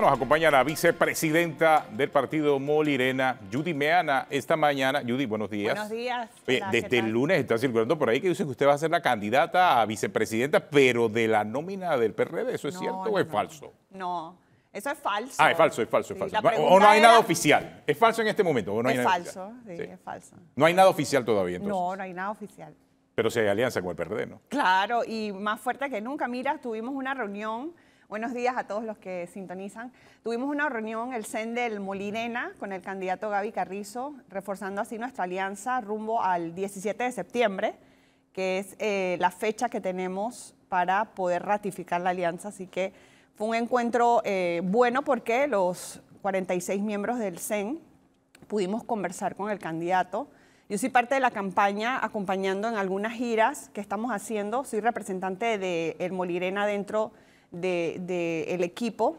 Nos acompaña la vicepresidenta del partido Molirena, Judy Meana, esta mañana. Judy, buenos días. Buenos días. Eh, desde el lunes está circulando por ahí que dice que usted va a ser la candidata a vicepresidenta, pero de la nómina del PRD. ¿Eso es cierto o es falso? No, eso es falso. Ah, es falso, es falso, es falso. o no hay nada oficial. ¿Es falso en este momento? no hay es falso, sí. es falso. No hay nada oficial todavía, entonces. No, no hay nada oficial. Pero si hay alianza con el PRD, ¿no? Claro, y más fuerte que nunca. Mira, tuvimos una reunión Buenos días a todos los que sintonizan. Tuvimos una reunión, el CEN del Molirena, con el candidato Gaby Carrizo, reforzando así nuestra alianza rumbo al 17 de septiembre, que es eh, la fecha que tenemos para poder ratificar la alianza. Así que fue un encuentro eh, bueno porque los 46 miembros del CEN pudimos conversar con el candidato. Yo soy parte de la campaña acompañando en algunas giras que estamos haciendo. Soy representante de Molirena dentro de del equipo,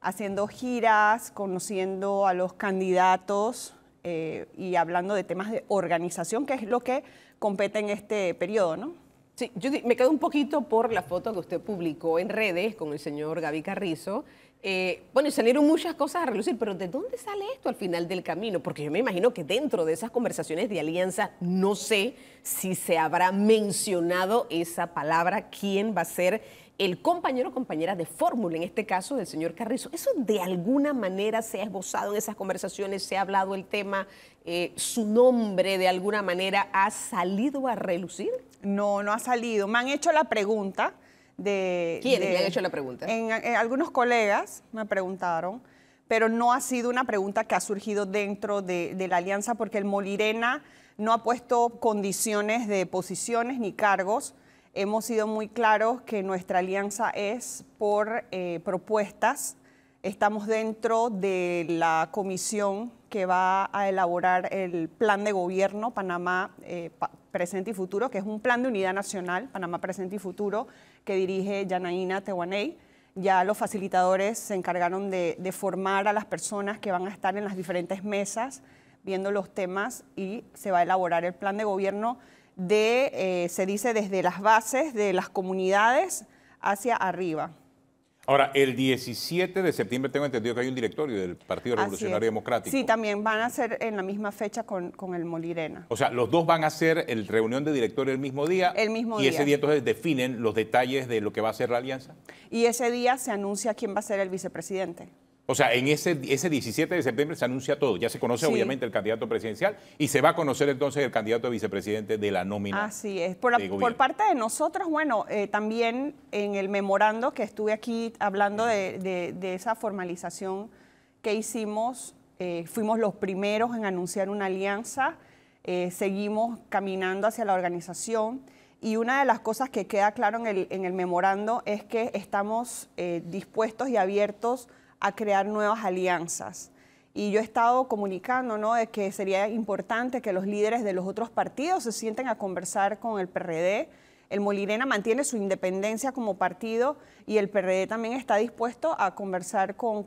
haciendo giras, conociendo a los candidatos eh, y hablando de temas de organización, que es lo que compete en este periodo, ¿no? Sí, yo me quedo un poquito por la foto que usted publicó en redes con el señor Gaby Carrizo. Eh, bueno, salieron muchas cosas a relucir, pero ¿de dónde sale esto al final del camino? Porque yo me imagino que dentro de esas conversaciones de alianza, no sé si se habrá mencionado esa palabra, quién va a ser el compañero o compañera de fórmula, en este caso del señor Carrizo. ¿Eso de alguna manera se ha esbozado en esas conversaciones? ¿Se ha hablado el tema? Eh, ¿Su nombre de alguna manera ha salido a relucir? No, no ha salido. Me han hecho la pregunta de... ¿Quiénes le han hecho la pregunta? En, algunos colegas me preguntaron, pero no ha sido una pregunta que ha surgido dentro de, de la alianza porque el Molirena no ha puesto condiciones de posiciones ni cargos hemos sido muy claros que nuestra alianza es por eh, propuestas. Estamos dentro de la comisión que va a elaborar el plan de gobierno Panamá eh, Presente y Futuro, que es un plan de unidad nacional, Panamá Presente y Futuro, que dirige Yanaína Tehuaney. Ya los facilitadores se encargaron de, de formar a las personas que van a estar en las diferentes mesas viendo los temas y se va a elaborar el plan de gobierno de, eh, se dice, desde las bases de las comunidades hacia arriba. Ahora, el 17 de septiembre tengo entendido que hay un directorio del Partido Revolucionario Democrático. Sí, también van a ser en la misma fecha con, el Molirena. O sea, los dos van a hacer el reunión de directorio el mismo día. El mismo día. Y ese día entonces definen los detalles de lo que va a ser la alianza. Y ese día se anuncia quién va a ser el vicepresidente. O sea, en ese, ese 17 de septiembre se anuncia todo. Ya se conoce obviamente el candidato presidencial y se va a conocer entonces el candidato a vicepresidente de la nómina. Así es. Por, por parte de nosotros, bueno, eh, también en el memorando que estuve aquí hablando de, de, esa formalización que hicimos, eh, fuimos los primeros en anunciar una alianza, eh, seguimos caminando hacia la organización. Y una de las cosas que queda claro en el, en el memorando es que estamos dispuestos y abiertos a crear nuevas alianzas. Y yo he estado comunicando ¿no? de que sería importante que los líderes de los otros partidos se sienten a conversar con el PRD. El Molirena mantiene su independencia como partido y el PRD también está dispuesto a conversar con,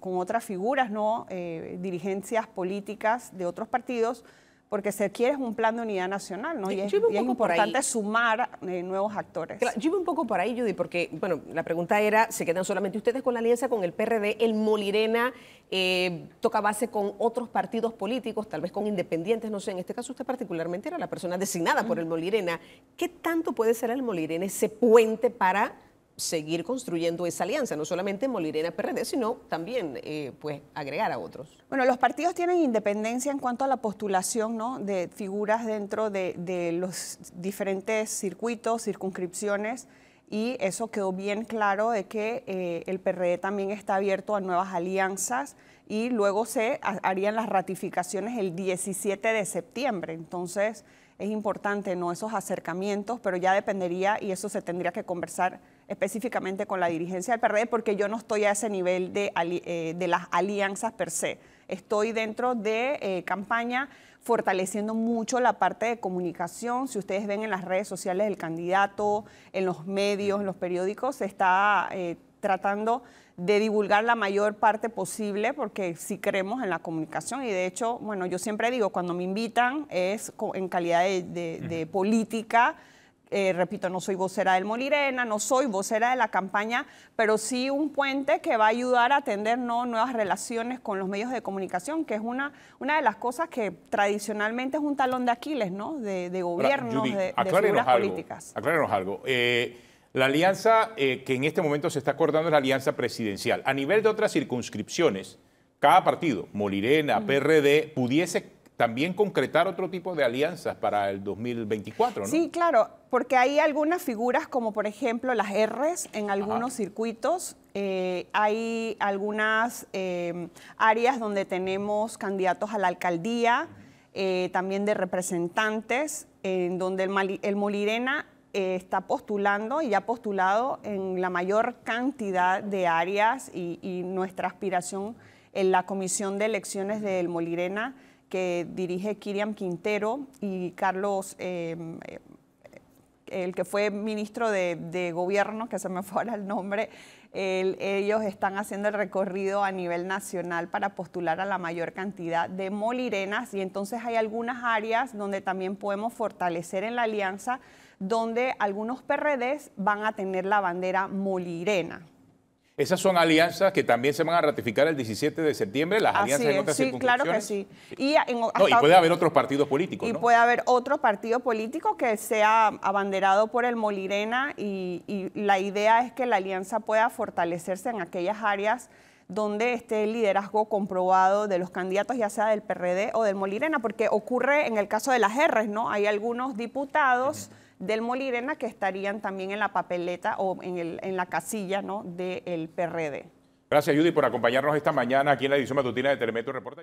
otras figuras, ¿no? Eh, dirigencias políticas de otros partidos porque se quiere un plan de unidad nacional, ¿no? y es, importante sumar eh, nuevos actores. Claro, yo un poco por ahí, Judy, porque, bueno, la pregunta era, ¿se quedan solamente ustedes con la alianza con el PRD? El Molirena eh, toca base con otros partidos políticos, tal vez con independientes, no sé, en este caso usted particularmente era la persona designada por el Molirena. ¿Qué tanto puede ser el Molirena ese puente para seguir construyendo esa alianza, no solamente Molirena PRD, sino también eh, pues agregar a otros. Bueno, los partidos tienen independencia en cuanto a la postulación ¿no? de figuras dentro de, de los diferentes circuitos, circunscripciones, y eso quedó bien claro de que eh, el PRD también está abierto a nuevas alianzas y luego se harían las ratificaciones el 17 de septiembre. Entonces, es importante, ¿no? Esos acercamientos, pero ya dependería y eso se tendría que conversar específicamente con la dirigencia del PRD, porque yo no estoy a ese nivel de, eh, las alianzas per se. Estoy dentro de eh, campaña fortaleciendo mucho la parte de comunicación. Si ustedes ven en las redes sociales del candidato, en los medios, en los periódicos, se está eh, tratando de divulgar la mayor parte posible porque sí creemos en la comunicación y de hecho, bueno, yo siempre digo, cuando me invitan es en calidad de, de política eh, repito, no soy vocera del Molirena, no soy vocera de la campaña, pero sí un puente que va a ayudar a atender ¿no? nuevas relaciones con los medios de comunicación, que es una, una de las cosas que tradicionalmente es un talón de Aquiles, ¿no? De, de gobiernos, de, figuras políticas. Aclárenos algo. Eh, la alianza eh, que en este momento se está acordando es la alianza presidencial. A nivel de otras circunscripciones, cada partido, Molirena, PRD, pudiese también concretar otro tipo de alianzas para el 2024, ¿no? Sí, claro, porque hay algunas figuras como por ejemplo las Rs en algunos circuitos, eh, hay algunas eh, áreas donde tenemos candidatos a la alcaldía, eh, también de representantes, en donde el, Molirena está postulando y ha postulado en la mayor cantidad de áreas y, y nuestra aspiración en la Comisión de Elecciones del Molirena que dirige Kiriam Quintero y Carlos, em, eh, el que fue ministro de, gobierno, que se me fue el nombre, ellos están haciendo el recorrido a nivel nacional para postular a la mayor cantidad de molirenas y entonces hay algunas áreas donde también podemos fortalecer en la alianza donde algunos PRDs van a tener la bandera molirena. Esas son alianzas que también se van a ratificar el 17 de septiembre, las alianzas de en otras sí, Claro que sí. Y, puede haber otros partidos políticos. Y puede haber otro partido político que sea abanderado por el Molirena y, la idea es que la alianza pueda fortalecerse en aquellas áreas donde esté el liderazgo comprobado de los candidatos, ya sea del PRD o del Molirena, porque ocurre en el caso de las R, ¿no? Hay algunos diputados del Molirena que estarían también en la papeleta o en, el, en la casilla ¿no? del PRD. Gracias, Judy, por acompañarnos esta mañana aquí en la edición matutina de Telemetro Reporta.